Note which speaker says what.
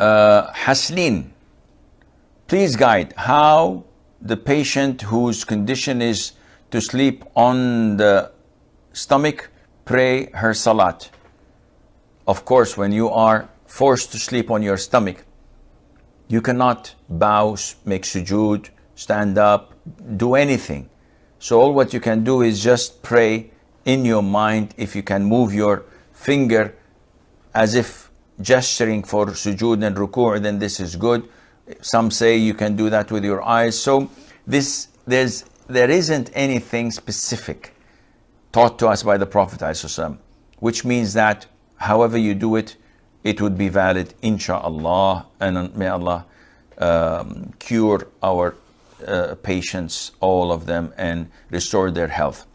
Speaker 1: uh, Haslin, please guide how the patient whose condition is to sleep on the stomach pray her salat. Of course, when you are forced to sleep on your stomach, you cannot bow, make sujood, stand up, do anything. So all what you can do is just pray in your mind if you can move your finger as if gesturing for sujood and ruku', then this is good. Some say you can do that with your eyes. So this there's there isn't anything specific taught to us by the Prophet which means that however you do it, it would be valid, inshallah, and may Allah um, cure our uh, patients, all of them, and restore their health.